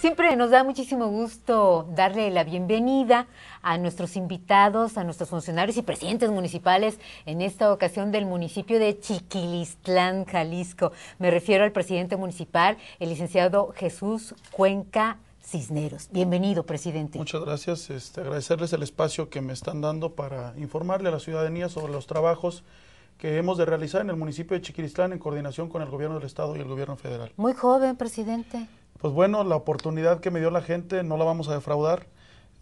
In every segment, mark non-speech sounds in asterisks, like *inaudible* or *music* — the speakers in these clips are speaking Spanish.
Siempre nos da muchísimo gusto darle la bienvenida a nuestros invitados, a nuestros funcionarios y presidentes municipales en esta ocasión del municipio de Chiquilistlán, Jalisco. Me refiero al presidente municipal, el licenciado Jesús Cuenca Cisneros. Bienvenido, presidente. Muchas gracias. Este, agradecerles el espacio que me están dando para informarle a la ciudadanía sobre los trabajos que hemos de realizar en el municipio de Chiquiristán en coordinación con el gobierno del estado y el gobierno federal. Muy joven, presidente. Pues bueno, la oportunidad que me dio la gente no la vamos a defraudar.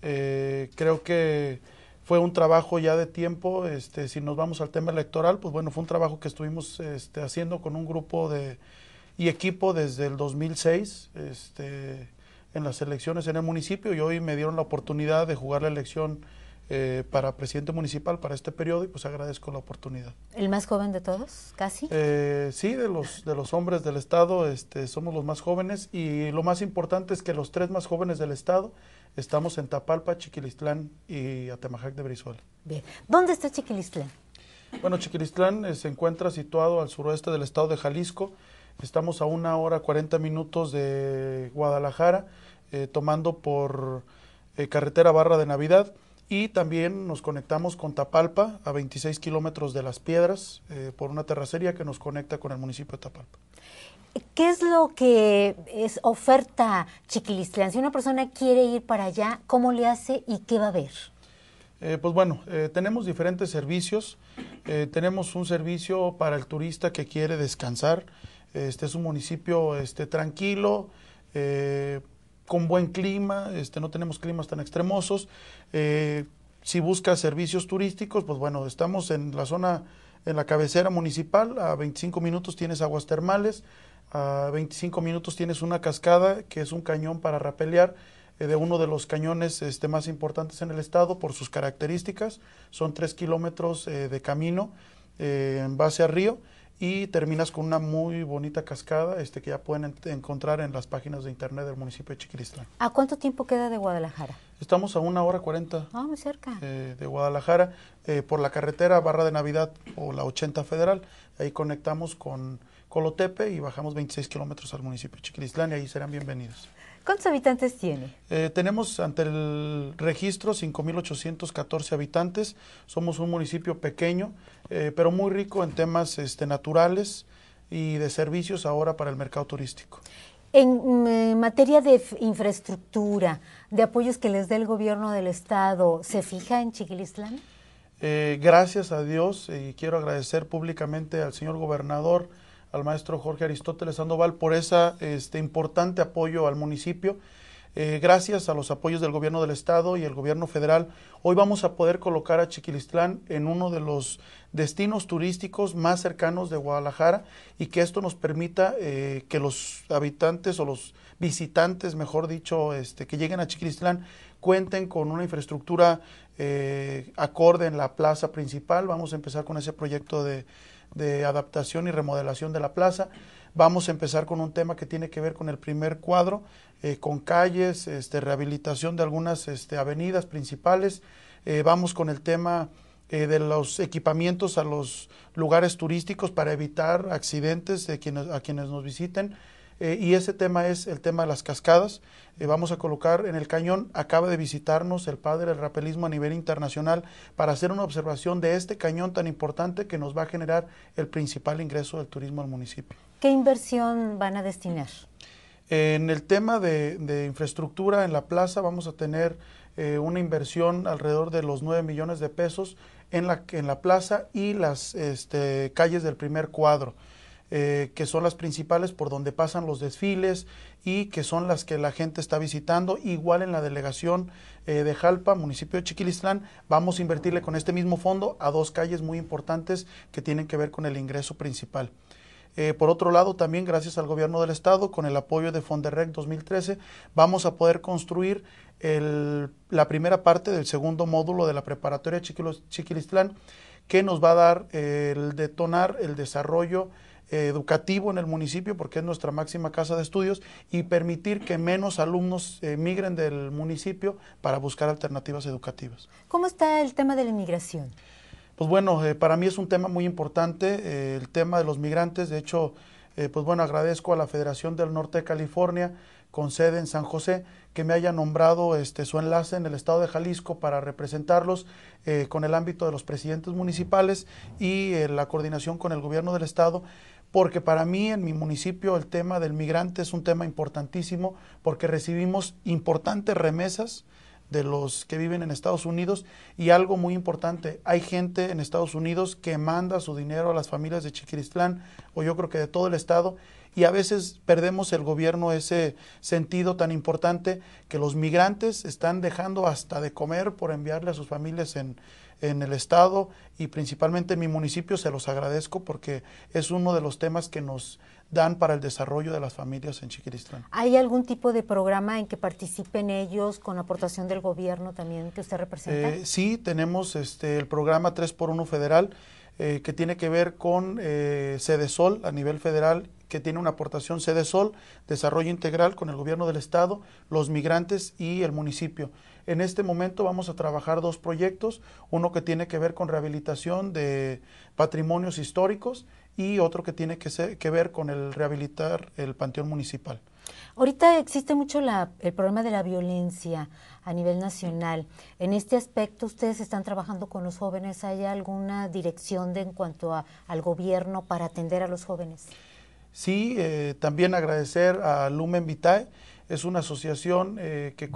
Eh, creo que fue un trabajo ya de tiempo, este, si nos vamos al tema electoral, pues bueno, fue un trabajo que estuvimos este, haciendo con un grupo de, y equipo desde el 2006 este, en las elecciones en el municipio y hoy me dieron la oportunidad de jugar la elección eh, para presidente municipal para este periodo y pues agradezco la oportunidad. ¿El más joven de todos, casi? Eh, sí, de los, de los hombres del Estado este, somos los más jóvenes y lo más importante es que los tres más jóvenes del Estado estamos en Tapalpa, Chiquilistlán y Atemajac de Brizuela. Bien, ¿dónde está Chiquilistlán? Bueno, Chiquilistlán eh, se encuentra situado al suroeste del Estado de Jalisco, estamos a una hora 40 minutos de Guadalajara, tomando por carretera Barra de Navidad. Y también nos conectamos con Tapalpa, a 26 kilómetros de Las Piedras, eh, por una terracería que nos conecta con el municipio de Tapalpa. ¿Qué es lo que es oferta Chiquilistlán? Si una persona quiere ir para allá, ¿cómo le hace y qué va a ver? Eh, pues bueno, eh, tenemos diferentes servicios. tenemos un servicio para el turista que quiere descansar. Este es un municipio este, tranquilo con buen clima, este, no tenemos climas tan extremosos. Eh, si buscas servicios turísticos, pues bueno, estamos en la zona, en la cabecera municipal, a 25 minutos tienes aguas termales, a 25 minutos tienes una cascada que es un cañón para rapelear eh, de uno de los cañones este, más importantes en el estado por sus características. Son 3 kilómetros eh, de camino en base a río y terminas con una muy bonita cascada este, que ya pueden encontrar en las páginas de internet del municipio de Chiquiristlán. ¿A cuánto tiempo queda de Guadalajara? Estamos a una hora cuarenta. Ah, cerca. Eh, de Guadalajara, eh, por la carretera Barra de Navidad o la 80 Federal. Ahí conectamos con Colotepe y bajamos 26 kilómetros al municipio de Chiquiristlán y ahí serán bienvenidos. ¿Cuántos habitantes tiene? Eh, tenemos ante el registro 5.814 habitantes. Somos un municipio pequeño, eh, pero muy rico en temas este, naturales y de servicios ahora para el mercado turístico. En mm, materia de infraestructura, de apoyos que les dé el gobierno del estado, ¿se fija en Chiquilistlán? Eh, gracias a Dios y quiero agradecer públicamente al señor gobernador al maestro Jorge Aristóteles Sandoval por ese este, importante apoyo al municipio. Eh, gracias a los apoyos del gobierno del estado y el gobierno federal, hoy vamos a poder colocar a Chiquilistlán en uno de los destinos turísticos más cercanos de Guadalajara y que esto nos permita eh, que los habitantes o los visitantes, mejor dicho, este, que lleguen a Chiquilistlán cuenten con una infraestructura eh, acorde en la plaza principal. Vamos a empezar con ese proyecto de de adaptación y remodelación de la plaza. Vamos a empezar con un tema que tiene que ver con el primer cuadro, eh, con calles, este, rehabilitación de algunas este, avenidas principales. Eh, vamos con el tema eh, de los equipamientos a los lugares turísticos para evitar accidentes de quienes, a quienes nos visiten. Eh, y ese tema es el tema de las cascadas. Eh, vamos a colocar en el cañón, acaba de visitarnos el padre del rapelismo a nivel internacional para hacer una observación de este cañón tan importante que nos va a generar el principal ingreso del turismo al municipio. ¿Qué inversión van a destinar? En el tema de, infraestructura en la plaza vamos a tener eh, una inversión alrededor de los 9 millones de pesos en la, plaza y las este, calles del primer cuadro. Eh, que son las principales por donde pasan los desfiles y que son las que la gente está visitando. Igual en la delegación eh, de Jalpa, municipio de Chiquilistlán, vamos a invertirle con este mismo fondo a dos calles muy importantes que tienen que ver con el ingreso principal. Eh, por otro lado, también gracias al gobierno del estado, con el apoyo de Fonderrec 2013, vamos a poder construir la primera parte del segundo módulo de la preparatoria Chiquilistlán, que nos va a dar el detonar el desarrollo educativo en el municipio, porque es nuestra máxima casa de estudios, y permitir que menos alumnos emigren eh, migren del municipio para buscar alternativas educativas. ¿Cómo está el tema de la inmigración? Pues bueno, eh, para mí es un tema muy importante, eh, el tema de los migrantes. De hecho, pues bueno, agradezco a la Federación del Norte de California, con sede en San José, que me haya nombrado este, su enlace en el estado de Jalisco para representarlos con el ámbito de los presidentes municipales y la coordinación con el gobierno del estado porque para mí en mi municipio el tema del migrante es un tema importantísimo porque recibimos importantes remesas de los que viven en Estados Unidos y algo muy importante, hay gente en Estados Unidos que manda su dinero a las familias de Chiquiristlán o yo creo que de todo el estado y a veces perdemos el gobierno ese sentido tan importante que los migrantes están dejando hasta de comer por enviarle a sus familias en, en el Estado y principalmente en mi municipio, se los agradezco porque es uno de los temas que nos dan para el desarrollo de las familias en Chiquiristrán. ¿Hay algún tipo de programa en que participen ellos con aportación del gobierno también que usted representa? Eh, sí, tenemos este, el programa 3x1 federal eh, que tiene que ver con eh, Sol a nivel federal que tiene una aportación Sede Sol, desarrollo integral con el gobierno del estado, los migrantes y el municipio. En este momento vamos a trabajar dos proyectos, uno que tiene que ver con rehabilitación de patrimonios históricos y otro que tiene que, ver con el rehabilitar el panteón municipal. Ahorita existe mucho el problema de la violencia a nivel nacional. En este aspecto, ustedes están trabajando con los jóvenes. ¿Hay alguna dirección de, en cuanto al gobierno para atender a los jóvenes? Sí, eh, también agradecer a Lumen Vitae es una asociación eh, que,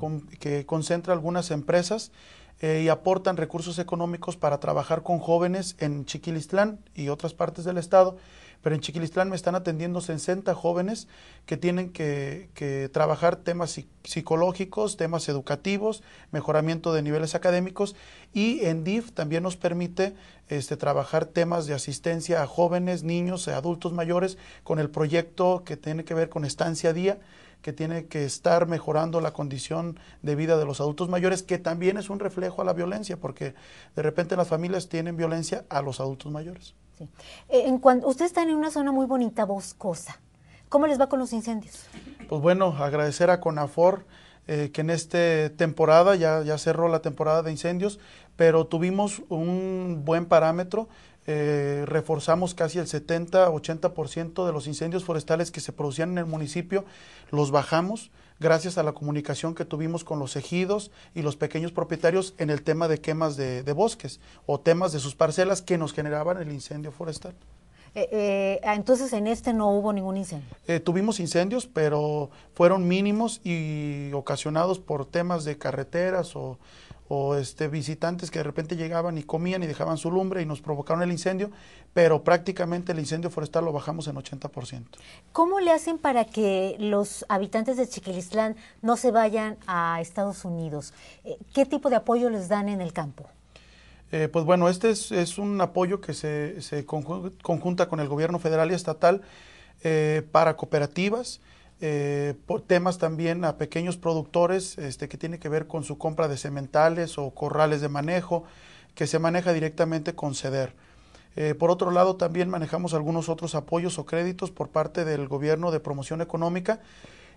concentra algunas empresas eh, y aportan recursos económicos para trabajar con jóvenes en Chiquilistlán y otras partes del estado pero en Chiquilistlán me están atendiendo 60 jóvenes que tienen que, trabajar temas psicológicos, temas educativos, mejoramiento de niveles académicos y en DIF también nos permite este, trabajar temas de asistencia a jóvenes, niños, adultos mayores con el proyecto que tiene que ver con estancia día que tiene que estar mejorando la condición de vida de los adultos mayores, que también es un reflejo a la violencia, porque de repente las familias tienen violencia a los adultos mayores. Sí. Eh, en cuanto, usted están en una zona muy bonita, boscosa. ¿Cómo les va con los incendios? Pues bueno, agradecer a CONAFOR eh, que en esta temporada, ya, cerró la temporada de incendios, pero tuvimos un buen parámetro. Eh, reforzamos casi el 70-80% de los incendios forestales que se producían en el municipio, los bajamos gracias a la comunicación que tuvimos con los ejidos y los pequeños propietarios en el tema de quemas de, bosques o temas de sus parcelas que nos generaban el incendio forestal. Eh, eh, ah, entonces en este no hubo ningún incendio. Eh, tuvimos incendios, pero fueron mínimos y ocasionados por temas de carreteras o, o este, visitantes que de repente llegaban y comían y dejaban su lumbre y nos provocaron el incendio, pero prácticamente el incendio forestal lo bajamos en 80%. ¿Cómo le hacen para que los habitantes de Chiquilislán no se vayan a Estados Unidos? Eh, ¿Qué tipo de apoyo les dan en el campo? Eh, pues bueno, este es, un apoyo que se, conjunta con el gobierno federal y estatal eh, para cooperativas. Eh, por temas también a pequeños productores este, que tiene que ver con su compra de sementales o corrales de manejo que se maneja directamente con CEDER. Eh, por otro lado, también manejamos algunos otros apoyos o créditos por parte del Gobierno de Promoción Económica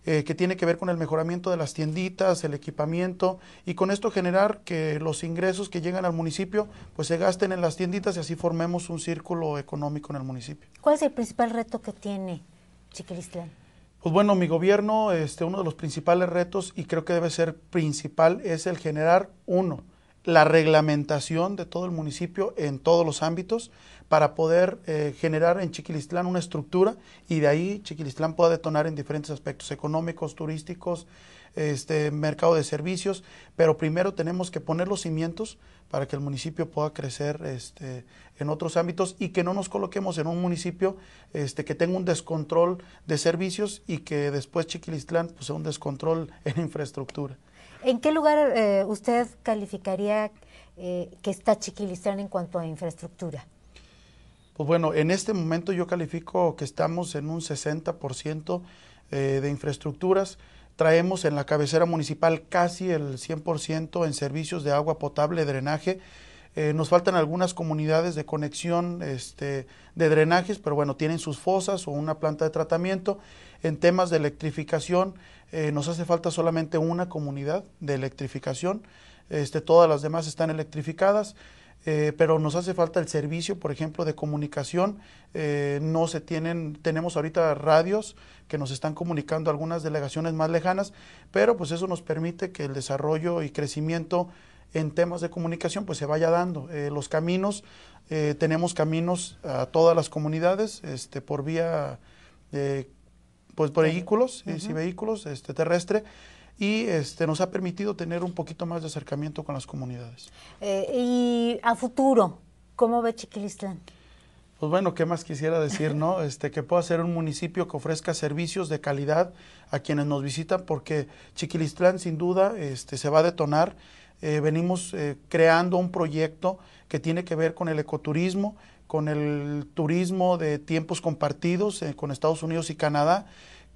eh, que tiene que ver con el mejoramiento de las tienditas, el equipamiento y con esto generar que los ingresos que llegan al municipio pues se gasten en las tienditas y así formemos un círculo económico en el municipio. ¿Cuál es el principal reto que tiene Chiquilistlán? Pues bueno, mi gobierno, este, uno de los principales retos, y creo que debe ser principal, es el generar, uno, la reglamentación de todo el municipio en todos los ámbitos para poder eh, generar en Chiquilistlán una estructura y de ahí Chiquilistlán pueda detonar en diferentes aspectos económicos, turísticos, este mercado de servicios, pero primero tenemos que poner los cimientos para que el municipio pueda crecer este, en otros ámbitos y que no nos coloquemos en un municipio este, que tenga un descontrol de servicios y que después Chiquilistlán pues, sea un descontrol *laughs* en infraestructura. ¿En qué lugar eh, usted calificaría eh, que está Chiquilistlán en cuanto a infraestructura? Pues bueno, en este momento yo califico que estamos en un 60% eh, de infraestructuras traemos en la cabecera municipal casi el 100% en servicios de agua potable, drenaje. Eh, nos faltan algunas comunidades de conexión este, de drenajes, pero bueno, tienen sus fosas o una planta de tratamiento. En temas de electrificación, eh, nos hace falta solamente una comunidad de electrificación. Este, todas las demás están electrificadas. Eh, pero nos hace falta el servicio, por ejemplo, de comunicación. Eh, no se tienen, tenemos ahorita radios que nos están comunicando algunas delegaciones más lejanas, pero pues eso nos permite que el desarrollo y crecimiento en temas de comunicación pues se vaya dando. Eh, los caminos, tenemos caminos a todas las comunidades este, por vía, pues por vehículos, y vehículos este, terrestre y este, nos ha permitido tener un poquito más de acercamiento con las comunidades. Eh, ¿Y a futuro? ¿Cómo ve Chiquilistán? Pues bueno, ¿qué más quisiera decir, no? *laughs* Este, que pueda ser un municipio que ofrezca servicios de calidad a quienes nos visitan, porque Chiquilistlán sin duda este, se va a detonar. Eh, venimos eh, creando un proyecto que tiene que ver con el ecoturismo, con el turismo de tiempos compartidos con Estados Unidos y Canadá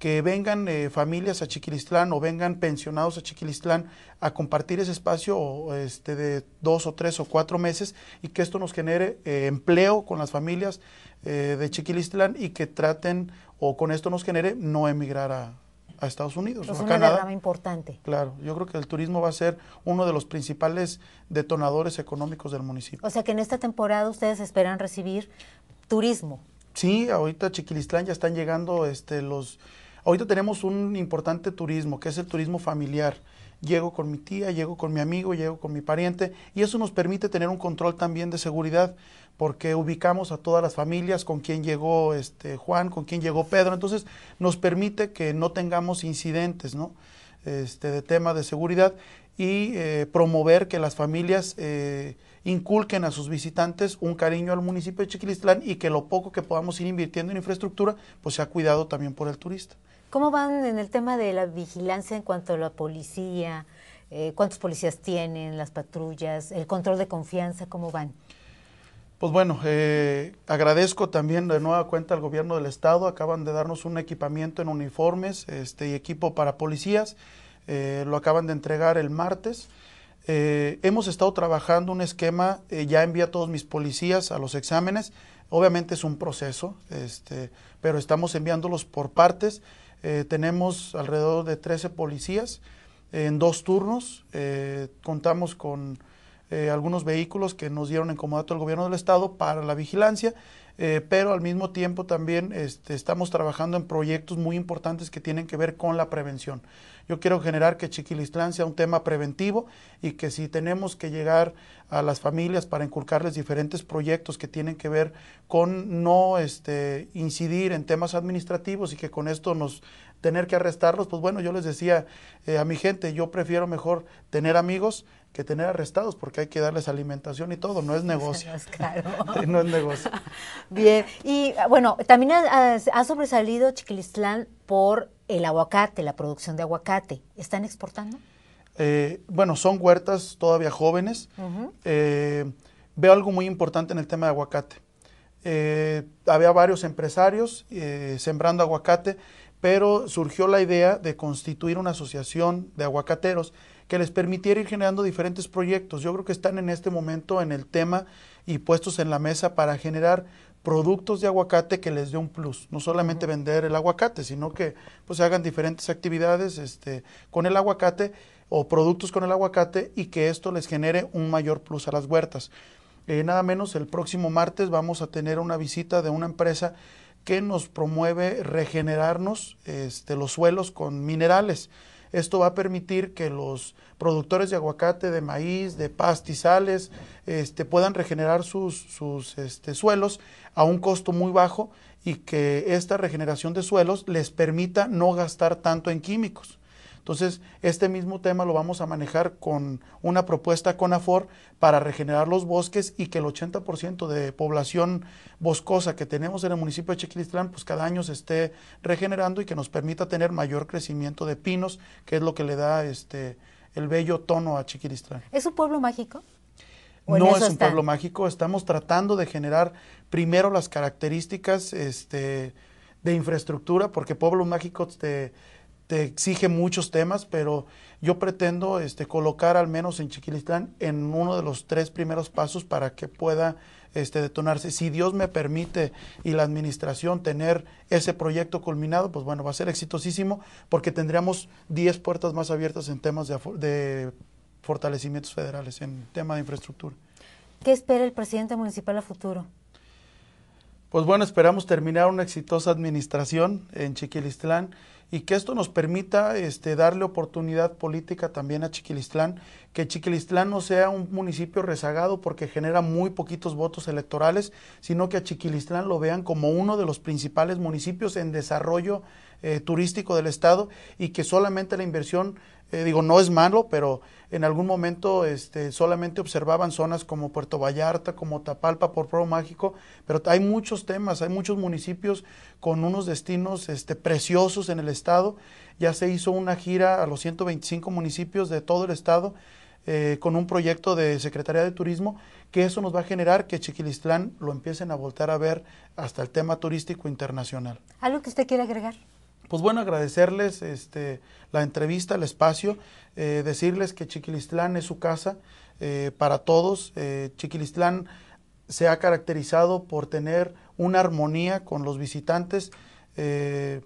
que vengan eh, familias a Chiquilistlán o vengan pensionados a Chiquilistlán a compartir ese espacio este, de dos o tres o cuatro meses y que esto nos genere eh, empleo con las familias eh, de Chiquilistlán y que traten o con esto nos genere no emigrar a, Estados Unidos. Es importante. Claro, yo creo que el turismo va a ser uno de los principales detonadores económicos del municipio. O sea que en esta temporada ustedes esperan recibir turismo. Sí, ahorita Chiquilistlán ya están llegando este, los Ahorita tenemos un importante turismo, que es el turismo familiar. Llego con mi tía, llego con mi amigo, llego con mi pariente, y eso nos permite tener un control también de seguridad, porque ubicamos a todas las familias, con quien llegó este Juan, con quién llegó Pedro, entonces nos permite que no tengamos incidentes, este, de tema de seguridad y eh, promover que las familias eh, inculquen a sus visitantes un cariño al municipio de Chiquilistlán y que lo poco que podamos ir invirtiendo en infraestructura pues sea cuidado también por el turista. ¿Cómo van en el tema de la vigilancia en cuanto a la policía? Eh, ¿Cuántos policías tienen, las patrullas, el control de confianza? ¿Cómo van? Pues bueno, eh, agradezco también de nueva cuenta al gobierno del estado. Acaban de darnos un equipamiento en uniformes este, y equipo para policías. Eh, lo acaban de entregar el martes. hemos estado trabajando un esquema, ya envía a todos mis policías a los exámenes. Obviamente es un proceso, este, pero estamos enviándolos por partes. Eh, tenemos alrededor de 13 policías en dos turnos. Eh, contamos con eh, algunos vehículos que nos dieron en comodato el gobierno del estado para la vigilancia eh, pero al mismo tiempo también este, estamos trabajando en proyectos muy importantes que tienen que ver con la prevención. Yo quiero generar que Chiquilistlán sea un tema preventivo y que si tenemos que llegar a las familias para inculcarles diferentes proyectos que tienen que ver con no este, incidir en temas administrativos y que con esto nos tener que arrestarlos, pues bueno, yo les decía eh, a mi gente, yo prefiero mejor tener amigos que tener arrestados porque hay que darles alimentación y todo, no es negocio. Claro. *laughs* no es negocio. *laughs* Bien, y ah, bueno, también ha, sobresalido Chiquilistlán por el aguacate, la producción de aguacate. ¿Están exportando? Eh, bueno, son huertas todavía jóvenes. Eh, veo algo muy importante en el tema de aguacate. Eh, había varios empresarios sembrando aguacate, pero surgió la idea de constituir una asociación de aguacateros que les permitiera ir generando diferentes proyectos. Yo creo que están en este momento en el tema y puestos en la mesa para generar productos de aguacate que les dé un plus, no solamente vender el aguacate, sino que pues se hagan diferentes actividades este, con el aguacate o productos con el aguacate y que esto les genere un mayor plus a las huertas. Eh, nada menos el próximo martes vamos a tener una visita de una empresa que nos promueve regenerarnos este, los suelos con minerales. Esto va a permitir que los productores de aguacate, de maíz, de pastizales, este, puedan regenerar sus, sus este, suelos a un costo muy bajo y que esta regeneración de suelos les permita no gastar tanto en químicos. Entonces, este mismo tema lo vamos a manejar con una propuesta con AFOR para regenerar los bosques y que el 80% de población boscosa que tenemos en el municipio de Chiquilistrán, pues cada año se esté regenerando y que nos permita tener mayor crecimiento de pinos, que es lo que le da este el bello tono a Chiquilistrán. ¿Es un pueblo mágico? No es un pueblo mágico, estamos tratando de generar primero las características este, de infraestructura, porque Pueblo Mágico... te te exige muchos temas, pero yo pretendo este, colocar al menos en Chiquilistlán en uno de los tres primeros pasos para que pueda este, detonarse. Si Dios me permite y la administración tener ese proyecto culminado, pues bueno, va a ser exitosísimo porque tendríamos 10 puertas más abiertas en temas de, de fortalecimientos federales, en tema de infraestructura. ¿Qué espera el presidente municipal a futuro? Pues bueno, esperamos terminar una exitosa administración en Chiquilistlán y que esto nos permita este, darle oportunidad política también a Chiquilistlán, que Chiquilistlán no sea un municipio rezagado porque genera muy poquitos votos electorales, sino que a Chiquilistlán lo vean como uno de los principales municipios en desarrollo eh, turístico del Estado y que solamente la inversión, eh, digo, no es malo, pero en algún momento este, solamente observaban zonas como Puerto Vallarta, como Tapalpa, por Pro Mágico, pero hay muchos temas, hay muchos municipios con unos destinos este, preciosos en el estado. Ya se hizo una gira a los 125 municipios de todo el estado eh, con un proyecto de Secretaría de Turismo, que eso nos va a generar que Chiquilistlán lo empiecen a voltar a ver hasta el tema turístico internacional. ¿Algo que usted quiere agregar? Pues bueno, agradecerles este, la entrevista, el espacio, eh, decirles que Chiquilistlán es su casa eh, para todos. Chiquilistlán se ha caracterizado por tener una armonía con los visitantes. Eh,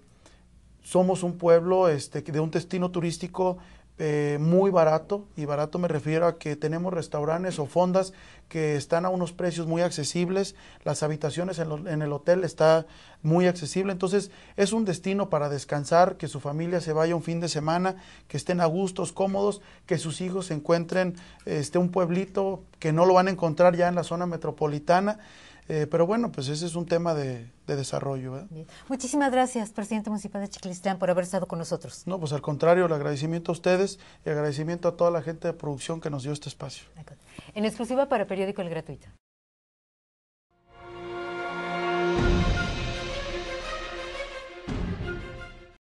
somos un pueblo este, de un destino turístico este, muy barato, y barato me refiero a que tenemos restaurantes o fondas que están a unos precios muy accesibles, las habitaciones en, en, el hotel está muy accesible, entonces es un destino para descansar, que su familia se vaya un fin de semana, que estén a gustos, cómodos, que sus hijos encuentren este, un pueblito que no lo van a encontrar ya en la zona metropolitana. Eh, pero bueno, pues ese es un tema de, desarrollo. Muchísimas gracias, presidente municipal de Chiclistán, por haber estado con nosotros. No, pues al contrario, el agradecimiento a ustedes y agradecimiento a toda la gente de producción que nos dio este espacio. En exclusiva para Periódico El Gratuito.